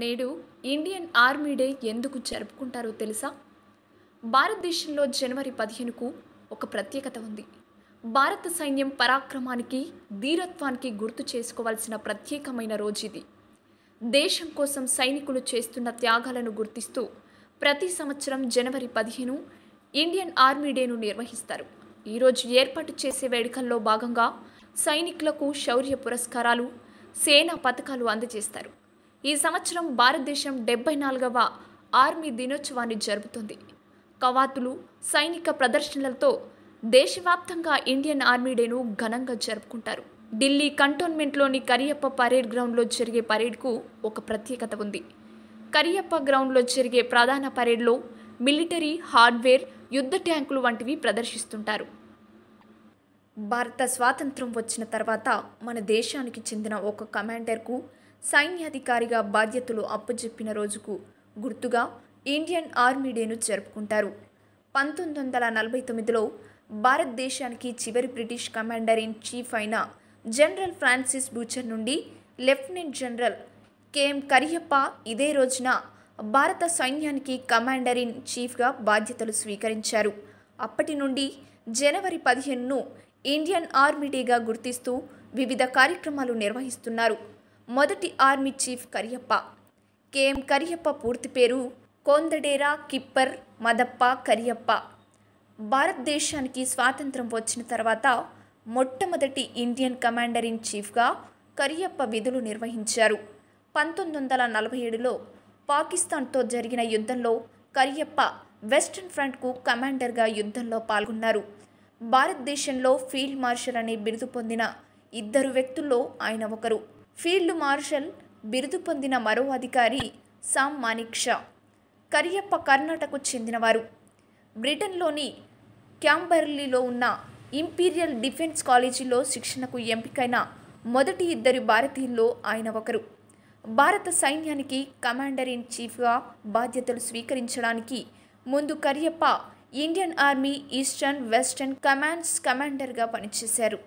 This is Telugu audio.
నేడు ఇండియన్ ఆర్మీ డే ఎందుకు జరుపుకుంటారో తెలుసా భారతదేశంలో జనవరి పదిహేనుకు ఒక ప్రత్యేకత ఉంది భారత సైన్యం పరాక్రమానికి ధీరత్వానికి గుర్తు చేసుకోవాల్సిన ప్రత్యేకమైన రోజు ఇది దేశం కోసం సైనికులు చేస్తున్న త్యాగాలను గుర్తిస్తూ ప్రతి సంవత్సరం జనవరి పదిహేను ఇండియన్ ఆర్మీ డేను నిర్వహిస్తారు ఈరోజు ఏర్పాటు చేసే వేడుకల్లో భాగంగా సైనికులకు శౌర్య పురస్కారాలు సేనా పథకాలు అందజేస్తారు ఈ సంవత్సరం భారతదేశం డెబ్బై నాలుగవ ఆర్మీ దినోత్సవాన్ని జరుపుతుంది కవాతులు సైనిక ప్రదర్శనలతో దేశవ్యాప్తంగా ఇండియన్ ఆర్మీ డేను ఘనంగా జరుపుకుంటారు ఢిల్లీ కంటోన్మెంట్లోని కరియప్ప పరేడ్ గ్రౌండ్లో జరిగే పరేడ్కు ఒక ప్రత్యేకత ఉంది కరియప్ప గ్రౌండ్లో జరిగే ప్రధాన పరేడ్లో మిలిటరీ హార్డ్వేర్ యుద్ధ ట్యాంకులు వంటివి ప్రదర్శిస్తుంటారు భారత స్వాతంత్రం వచ్చిన తర్వాత మన దేశానికి చెందిన ఒక కమాండర్కు సైన్యాధికారిగా బాధ్యతలు అప్పజెప్పిన రోజుకు గుర్తుగా ఇండియన్ ఆర్మీ డేను జరుపుకుంటారు పంతొమ్మిది వందల నలభై తొమ్మిదిలో భారతదేశానికి చివరి బ్రిటిష్ కమాండర్ ఇన్ చీఫ్ అయిన జనరల్ ఫ్రాన్సిస్ బూచర్ నుండి లెఫ్టినెంట్ జనరల్ కెఎం కరియప్ప ఇదే రోజున భారత సైన్యానికి కమాండర్ ఇన్ చీఫ్గా బాధ్యతలు స్వీకరించారు అప్పటి నుండి జనవరి పదిహేనును ఇండియన్ ఆర్మీ డేగా గుర్తిస్తూ వివిధ కార్యక్రమాలు నిర్వహిస్తున్నారు మొదటి army chief Cariappa K M Cariappa పూర్తి పేరు కోందడేరా కిప్పర్ మదప్ప కరియప్ప భారతదేశానికి స్వాతంత్రం వచ్చిన తర్వాత మొట్టమొదటి ఇండియన్ కమాండర్ ఇన్ చీఫ్గా కరియప్ప విధులు నిర్వహించారు పంతొమ్మిది వందల నలభై ఏడులో పాకిస్తాన్తో జరిగిన యుద్ధంలో కరియప్ప వెస్టర్న్ ఫ్రంట్కు కమాండర్గా యుద్ధంలో పాల్గొన్నారు భారతదేశంలో ఫీల్డ్ మార్షల్ అనే బిరుదు పొందిన ఇద్దరు వ్యక్తుల్లో ఆయన ఒకరు ఫీల్డ్ మార్షల్ బిరుదు పొందిన మరో అధికారి సామ్ మానిక్ షా కరియప్ప కర్ణాటకకు చెందినవారు బ్రిటన్లోని క్యాంబర్లీలో ఉన్న ఇంపీరియల్ డిఫెన్స్ కాలేజీలో శిక్షణకు ఎంపికైన మొదటి ఇద్దరు భారతీయుల్లో ఆయన ఒకరు భారత సైన్యానికి కమాండర్ ఇన్ చీఫ్గా బాధ్యతలు స్వీకరించడానికి ముందు Cariappa Indian army eastern western commands కమాండర్గా పనిచేశారు